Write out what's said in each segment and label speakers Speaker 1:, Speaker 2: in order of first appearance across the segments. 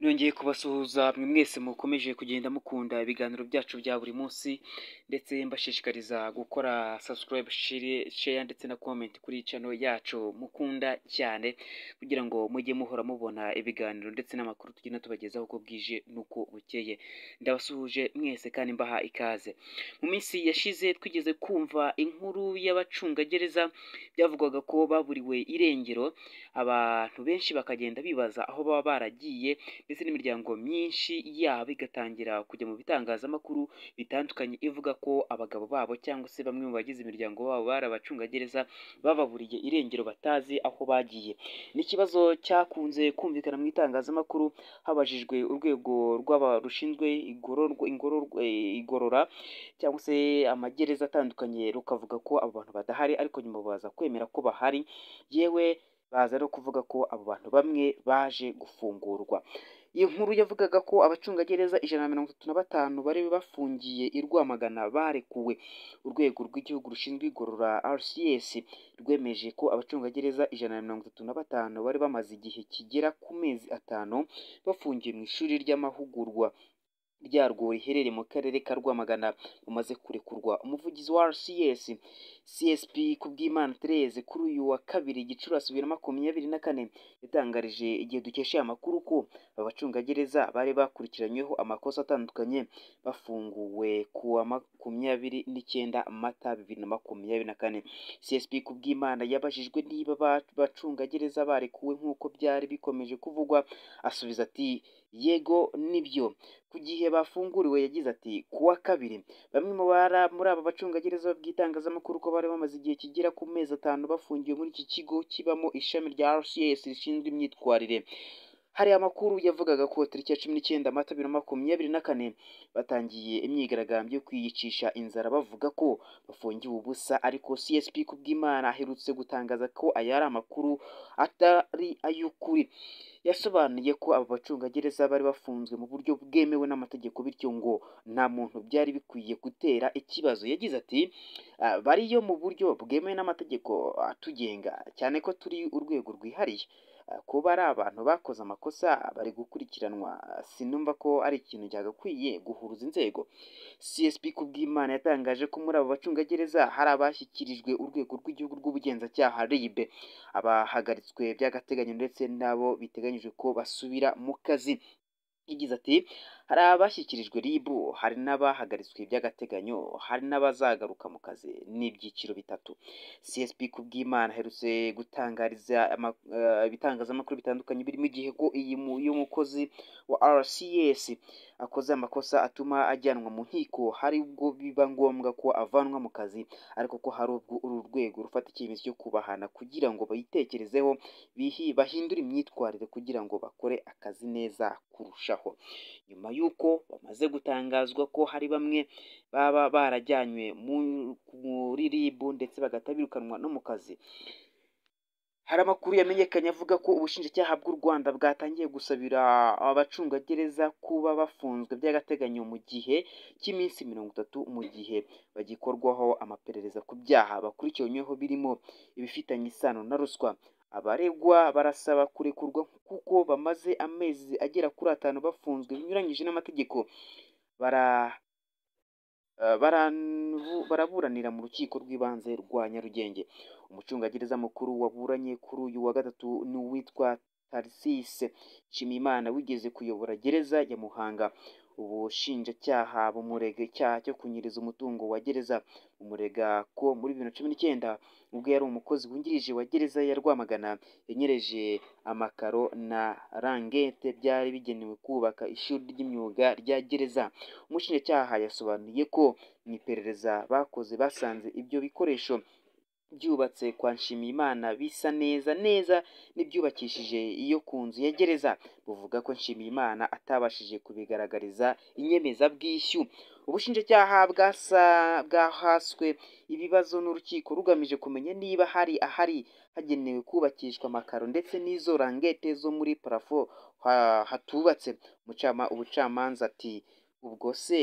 Speaker 1: nongeye kubasuhuza mwe mwese mukomeje kugenda mukunda ibiganiro byacu bya buri munsi ndetse mbashishikariza gukora subscribe share ndetse na comment kuri channel yacu mukunda cyane kugira ngo mujye muhora mubona ibiganiro ndetse n'amakuru tugenda tubagezaho uko bwije n'uko bukeye ndabasuhuje mwese kandi mbaha ikaze mu minsi yashize twigeze kumva inkuru y'abacungagereza byavugwaga ko baburiwe irengero abantu benshi bakagenda bibaza aho baba baragiye ndetse n'imiryango myinshi yabo igatangira kujya mu bitangazamakuru bitandukanye ivuga ko abagabo babo cyangwa se bamwe mu bagize imiryango babo bari abacungagereza bababuriye irengero batazi aho bagiye ni ikibazo cyakunze kumvikana mu itangazamakuru habajijwe urwego rw'abashinzwe igorora cyangwa se amagereza atandukanye rukavuga ko abo bantu badahari ariko nyuma baza kwemera ko bahari yewe baza ari kuvuga ko abo bantu bamwe baje gufungurwa iyi nkuru yavugaga ko abacungagereza ijana na mirongo itatu na batanu bari bafungiye i Rwamagana barekuwe urwego rw'igihugu rushinzwe igorora RCS rwemeje ko abacungagereza ijana na mirongo itatu na batanu bari bamaze igihe kigera ku mezi atanu bafungiye mu ishuri ry'amahugurwa ryarwo riherereye mu karere ka Rwamagana rumaze kurekurwa umuvugizi wa RCS CSP Kubwimana Therese kuri uyu wa kabiri Gicurasi bibiri na makumyabiri na kane yatangarije igihe dukesha aya makuru ko Aba bacungagereza bari bakurikiranyweho amakosa atandukanye bafunguwe ku wa makumyabiri n'icyenda Mata bibiri na makumyabiri na kane. CSP Kubwimana yabajijwe niba abacungagereza barekuwe nk'uko byari bikomeje kuvugwa asubiza ati yego nibyo ku gihe bafunguriwe yagize ati kuwa kabiri bamwe mu bara muri aba bacungagereza babwiye ko bari bamaze igihe kigera ku mezi atanu bafungiwe muri iki kigo kibamo ishami rya RCS rishinzwe imyitwarire Hari amakuru yavugaga ko tariki ya cumi n'icyenda mata bibiri na makumyabiri na kane batangiye imyigaragambyo yo kwiyicisha inzara bavuga ko bafungiwe ubusa ariko csp ku bw'imana aherutse gutangaza ko aya ari amakuru atari ay'ukuri yasobanuye ko aba bacungagereza bari bafunzwe mu buryo bwemewe n'amategeko bityo ngo nta muntu byari bikwiye gutera ikibazo yagize ati ah, bariyo mu buryo bwemewe n'amategeko atugenga cyane ko turi urwego rwihariye kuba ari abantu bakoze amakosa bari gukurikiranwa sinumva ko ari ikintu cyagakwiye guhuruza inzego csp kubwimana yatangaje ko muri abo bacungagereza hari abashyikirijwe urwego rw'igihugu rw'ubugenzacyaha ribe abahagaritswe by'agateganyo ndetse n'abo biteganyijwe ko basubira mu kazi Yagize ati “Hari abashyikirijwe RIB hari n'abahagaritswe by'agateganyo hari n'abazagaruka mu kazi ni ibyiciro bitatu” CSP bwimana aherutse gutangariza eh, ibitangazamakuru bitandukanye birimo igihe ko iyi y'umukozi wa RCS akoze amakosa atuma ajyanwa mu nkiko hari ubwo biba ngombwa ko avanwa mu kazi ariko ko hari ubwo uru rwego rufata icyemezo cyo kubahana kugira ngo bayitekerezeho bahindure imyitwarire kugira ngo bakore akazi neza kurusha kurushaho nyuma y'uko bamaze gutangazwa ko hari bamwe baba barajyanywe muri rib ndetse bagatabirukanwa birukanwa no mu kazi hari amakuru yamenyekanye avuga ko ubushinjacyaha bw'u rwanda bwatangiye gusabira abacungagereza kuba bafunzwe by'agateganyo mu gihe cy'iminsi mirongo itatu mu gihe bagikorwaho amaperereza ku byaha bakurikiranyweho birimo ibifitanye isano na ruswa Abaregwa barasaba kurekurwa kuko bamaze amezi agera kuri atanu bafunzwe binyuranyije n'amategeko, eh, baraburanira mu rukiko rw'ibanze rwa Nyarugenge. Umucungagereza mukuru waburanye kuri uyu wa gatatu ni uwitwa Tharcisse Nshimiyimana wigeze kuyobora gereza ya Muhanga. ubushinjacyaha bumurega icyaha cyo kunyereza umutungo wa gereza umurega ko muri bibiri na cumi n'icyenda ubwo yari umukozi wungirije wa gereza ya Rwamagana yanyereje amakaro na rangete byari bigenewe kubaka ishuri ry'imyuga rya gereza umushinjacyaha yasobanuye ko mu iperereza bakoze basanze ibyo bikoresho byubatse kwa nshimiyimana bisa neza neza n'ibyubakishije iyo ku nzu ya gereza buvuga ko nshimiyimana atabashije kubigaragariza inyemezabwishyu ubushinjacyaha bwahaswe ibibazo n'urukiko rugamije kumenya niba hari ahari hagenewe kubakishwa amakaro ndetse n'izo rangete zo muri parafo hatubatse ubucamanza ati ubwo se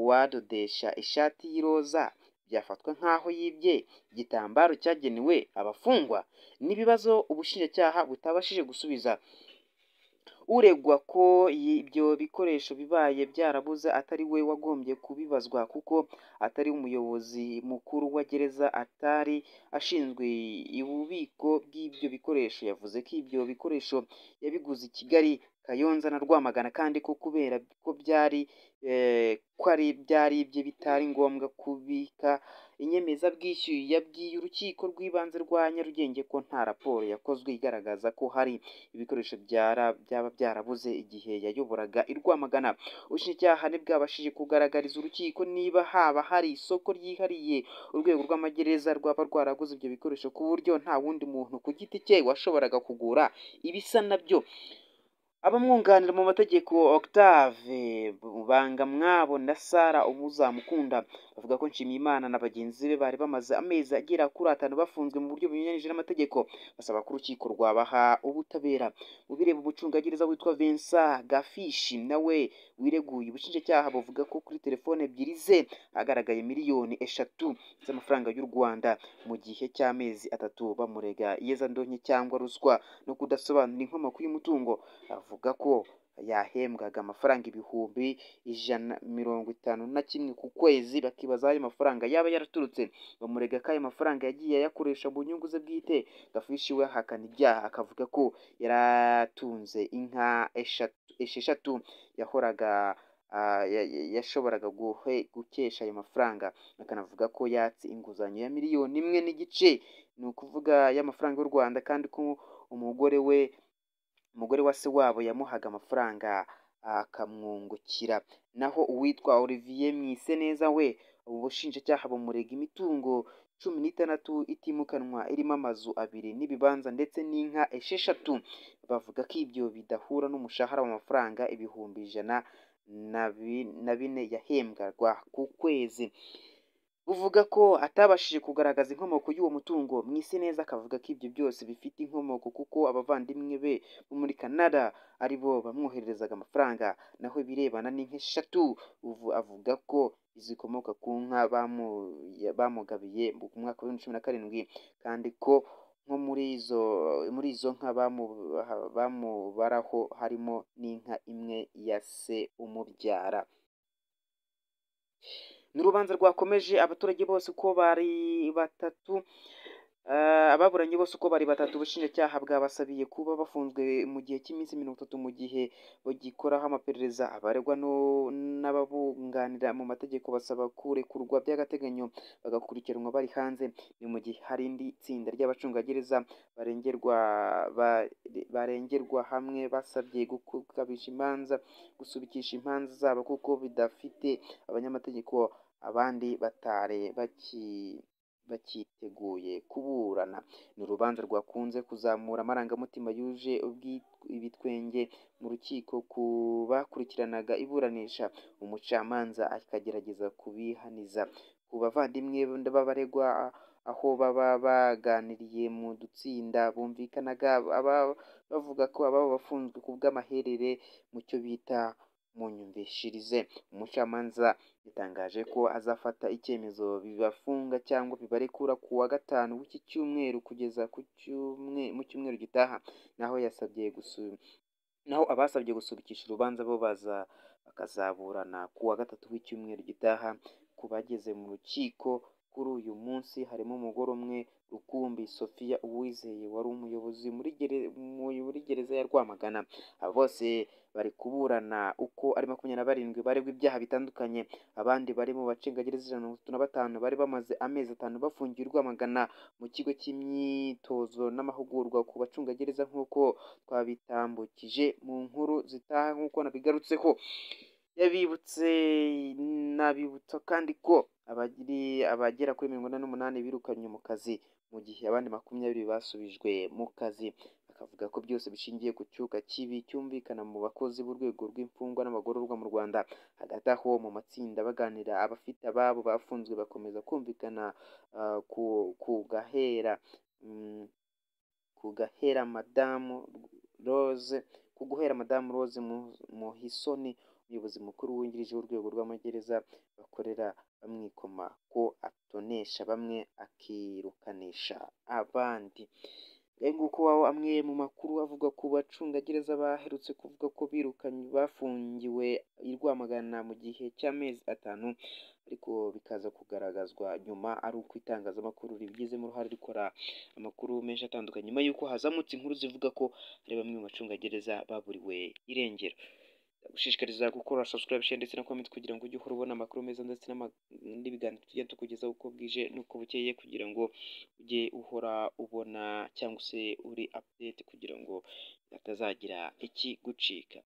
Speaker 1: uwadodesha ishati y'iroza byafatwa nk'aho yibye igitambaro cyagenewe abafungwa n'ibibazo ubushinjacyaha butabashije gusubiza uregwa ko ibyo bikoresho bibaye byarabuze atari we wagombye kubibazwa kuko atari umuyobozi mukuru wa gereza atari ashinzwe ububiko bw'ibyo bikoresho yavuze ko ibyo bikoresho yabiguze i Kigali Kayonza na Rwamagana kandi ko kubera ko byari eh, ko ari ibyari ibye bitari ngombwa kubika inyemezabwishyu yabwiye urukiko rw'ibanze rwa Nyarugenge ko nta raporo yakozwe igaragaza ko hari ibikoresho byaba byarabuze igihe yayoboraga i Rwamagana ubushinjacyaha ntibwabashije kugaragariza urukiko niba haba hari isoko ryihariye urwego rw'amagereza rwaba rwaraguze ibyo bikoresho ku buryo nta wundi muntu ku giti cye washoboraga kugura ibisa nabyo Abamwunganira mu mategeko Octave Bangamwabo na Sara Umuzamukunda bavuga ko Nshimiyimana na bagenzi be bari bamaze amezi agera kuri atanu bafunzwe mu buryo bunyuranyije n'amategeko basaba ko urukiko rwabaha ubutabera mu bireba umucungagereza witwa Vincent Gafishi nawe wireguye ubushinjacyaha buvuga ko kuri telefone ebyiri ze hagaragaye miliyoni eshatu z'amafaranga y'u Rwanda mu gihe cy'amezi atatu bamurega iyezandonke cyangwa ruswa no kudasobanura inkomoko y'umutungo avuga ko yahembwaga amafaranga ibihumbi ijana mirongo itanu na kimwe ku kwezi bakibaza ayo mafaranga yaba yaraturutse bamurega ko ayo mafaranga yagiye ayakoresha mu nyungu ze bwite gafishi we ahakana ibyaha akavuga ko yaratunze inka esheshatu yahoraga yashoboraga gukesha ayo mafaranga akanavuga ko yatse inguzanyo ya miliyoni imwe n'igice ni ukuvuga y'amafaranga y'u rwanda kandi ko umugore we umugore wa se wabo yamuhaga amafaranga akamwungukira naho uwitwa Olivier neza we ubushinjacyaha bumurega imitungo cumi n'itandatu itimukanwa irimo amazu abiri n'ibibanza ndetse n'inka esheshatu bavuga ko ibyo bidahura n'umushahara w'amafaranga ibihumbi ijana na bine yahembwaga ku kwezi Uvuga ko atabashije kugaragaza inkomoko y'uwo mutungo mu isi neza akavuga ko ibyo byose bifite inkomoko kuko abavandimwe be bo muri canada aribo bamwohererezaga amafaranga naho birebana n'inka eshatu avuga ko zikomoka ku nka bamugabiye mu mwaka w'ibihumbi cumi na karindwi kandi ko nko muri izo muri izo nka bamubaraho harimo n'inka imwe ya se umubyara ni urubanza rwakomeje abaturage bose uko bari batatu eh, ababuranye bose uko bari batatu ubushinjacyaha bwabasabiye kuba bafunzwe mu gihe cy'iminsi mirongo itatu mu gihe bagikoraho amaperereza abaregwa n'ababunganira mu mategeko basaba kurekurwa by'agateganyo bagakurikiranwa bari hanze ni mu gihe hari indi tsinda ry'abacungagereza barengerwa barengerwa hamwe basabye gukabisha imanza gusubikisha imanza zabo kuko bidafite abanyamategeko abandi batari bakiteguye kuburana ni urubanza rwakunze kuzamura amarangamutima yuje ibitwenge mu rukiko ku bakurikiranaga iburanisha umucamanza akagerageza kubihaniza ku bavandimwe b'abaregwa aho baba baganiriye mu dutsinda bumvikanaga bavuga ko ababo bafunzwe ku bw'amaherere mu cyo bita mu myumvishirize umucamanza yatangaje ko azafata icyemezo bibafunga cyangwa bibarekura ku wa gatanu w'iki cyumweru kugeza ku mu cyumweru gitaha naho yasabye naho abasabye gusubikisha urubanza bo bakazaburana ku wa gatatu w'icyumweru gitaha ku bageze mu rukiko. kuri uyu munsi harimo umugore umwe rukumbi Sofia Uwizeye wari umuyobozi muri gereza ya Rwamagana bose bari kuburana uko ari makumyabiri na barindwi baregwa ibyaha bitandukanye abandi barimo mu bacengagereza ijana na mirongo itatu na batanu bari bamaze amezi atanu bafungiye i Rwamagana mu kigo cy'imyitozo n'amahugurwa ku bacungagereza nk'uko twabitambukije mu nkuru zitaha nk'uko nabigarutseho yabibutse inabibutsa kandi ko abagera kuri mirongo ine n'umunani birukanywe mu kazi mu gihe abandi makumyabiri basubijwe mu kazi akavuga ko byose bishingiye ku cyuka kibi cyumvikana mu bakozi b'urwego rw'imfungwa n'abagororwa mu Rwanda hagati aho mu matsinda baganira abafite ababo bafunzwe bakomeza kumvikana ah, ku gahera mm, ku gahera madamu Rose ku guhera madamu Rose Muhisoni umuyobozi mukuru wungirije w'urwego rw'amagereza bakorera bamwikoma ko atonesha bamwe akirukanisha abandi nguko waho amwe mu makuru avuga ku bacungagereza baherutse kuvuga ko birukanywe bafungiwe i Rwamagana mu gihe cy'amezi atanu ariko bikaza kugaragazwa nyuma ari uko itangazamakuru ribigizemo uruhare rikora amakuru menshi atandukanye nyuma y'uko hazamutse inkuru zivuga ko hari bamwe mu bacungagereza baburiwe irengero. gushishikariza gukora subscribe ndetse na comment kugira ngo ujye uhora ubona amakuru meza ndetse n'ibiganiro tujya tukugezaho uko bwije n'uko bukeye kugira ngo ujye uhora ubona cyangwa se uri update kugira ngo hatazagira ikigucika